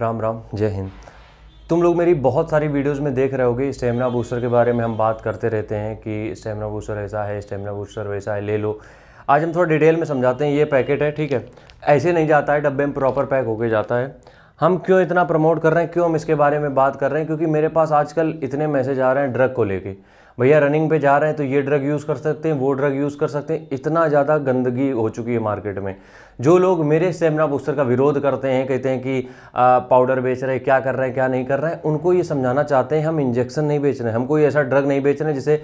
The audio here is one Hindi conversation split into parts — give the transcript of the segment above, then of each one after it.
राम राम जय हिंद तुम लोग मेरी बहुत सारी वीडियोस में देख रहे होगे स्टेमिना बूस्टर के बारे में हम बात करते रहते हैं कि स्टेमिना बूस्टर ऐसा है स्टेमिना बूस्टर वैसा है ले लो आज हम थोड़ा डिटेल में समझाते हैं ये पैकेट है ठीक है ऐसे नहीं जाता है डब्बे में प्रॉपर पैक होके जाता है हम क्यों इतना प्रमोट कर रहे हैं क्यों हम इसके बारे में बात कर रहे हैं क्योंकि मेरे पास आजकल इतने मैसेज आ रहे हैं ड्रग को लेकर भैया रनिंग पे जा रहे हैं तो ये ड्रग यूज़ कर सकते हैं वो ड्रग यूज़ कर सकते हैं इतना ज़्यादा गंदगी हो चुकी है मार्केट में जो लोग मेरे सेमिना बूस्टर का विरोध करते हैं कहते हैं कि आ, पाउडर बेच रहे हैं क्या कर रहे हैं क्या नहीं कर रहे हैं उनको ये समझाना चाहते हैं हम इंजेक्शन नहीं बेच रहे हैं हम कोई ऐसा ड्रग नहीं बेच रहे हैं जिसे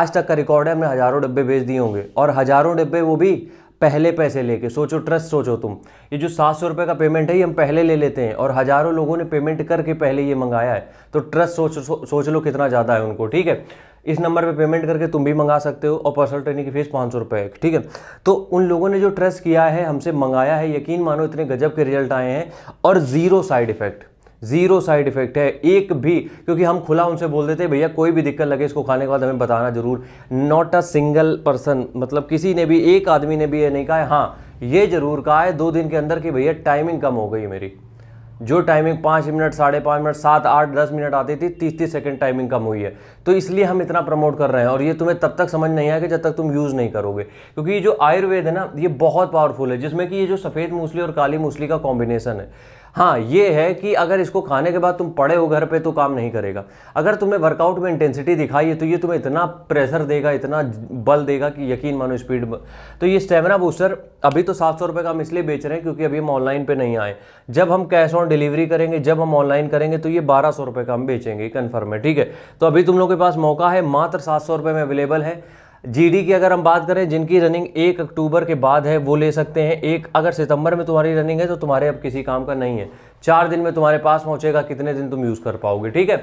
आज तक का रिकॉर्ड है हमने हज़ारों डब्बे बेच दिए होंगे और हज़ारों डब्बे वो भी पहले पैसे लेके सोचो ट्रस्ट सोचो तुम ये जो सात सौ रुपये का पेमेंट है ये हम पहले ले लेते हैं और हज़ारों लोगों ने पेमेंट करके पहले ये मंगाया है तो ट्रस्ट सोच सो, सोच लो कितना ज़्यादा है उनको ठीक है इस नंबर पे पेमेंट करके तुम भी मंगा सकते हो और पर्सनल ट्रेनिंग की फीस पाँच सौ रुपये ठीक है तो उन लोगों ने जो ट्रस्ट किया है हमसे मंगाया है यकीन मानो इतने गजब के रिजल्ट आए हैं और zero side effect zero side effect है एक भी क्योंकि हम खुला उनसे बोल देते भैया कोई भी दिक्कत लगे इसको खाने के बाद हमें बताना जरूर नॉट अ सिंगल पर्सन मतलब किसी ने भी एक आदमी ने भी ये नहीं कहा हाँ ये जरूर कहा है दो दिन के अंदर कि भैया टाइमिंग कम हो गई मेरी जो टाइमिंग पाँच मिनट साढ़े पाँच मिनट सात आठ दस मिनट आती थी तीस तीस सेकेंड टाइमिंग कम हुई है तो इसलिए हम इतना प्रमोट कर रहे हैं और ये तुम्हें तब तक समझ नहीं आएगा जब तक तुम यूज़ नहीं करोगे क्योंकि ये जो आयुर्वेद है ना ये बहुत पावरफुल है जिसमें कि ये जो सफ़ेद मूसली और काली मूसली का कॉम्बिनेशन है हाँ ये है कि अगर इसको खाने के बाद तुम पड़े हो घर पे तो काम नहीं करेगा अगर तुम्हें वर्कआउट में इंटेंसिटी दिखाई है तो ये तुम्हें इतना प्रेशर देगा इतना बल देगा कि यकीन मानो स्पीड तो ये स्टेमिना बूस्टर अभी तो सात सौ रुपये का हम इसलिए बेच रहे हैं क्योंकि अभी हम ऑनलाइन पर नहीं आए जब हम कैश ऑन डिलीवरी करेंगे जब हम ऑनलाइन करेंगे तो ये बारह सौ रुपये का हम बेचेंगे कन्फर्म है ठीक है तो अभी तुम लोग के पास मौका है मात्र सात सौ रुपये में अवेलेबल है जीडी की अगर हम बात करें जिनकी रनिंग एक अक्टूबर के बाद है वो ले सकते हैं एक अगर सितंबर में तुम्हारी रनिंग है तो तुम्हारे अब किसी काम का नहीं है चार दिन में तुम्हारे पास पहुंचेगा कितने दिन तुम यूज़ कर पाओगे ठीक है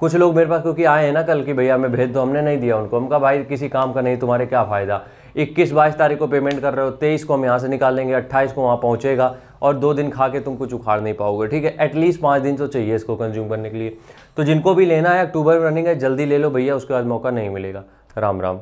कुछ लोग मेरे पास क्योंकि आए हैं ना कल कि भैया हमें भेज दो हमने नहीं दिया उनको हम कहा भाई किसी काम का नहीं तुम्हारे क्या फ़ायदा इक्कीस बाईस तारीख को पेमेंट कर रहे हो तेईस को हम यहाँ से निकाल लेंगे अट्ठाईस को वहाँ पहुँचेगा और दो दिन खा के तुम कुछ उखाड़ नहीं पाओगे ठीक है एटलीस्ट पाँच दिन तो चाहिए इसको कंज्यूम करने के लिए तो जिनको भी लेना है अक्टूबर में रनिंग है जल्दी ले लो भैया उसके बाद मौका नहीं मिलेगा राम राम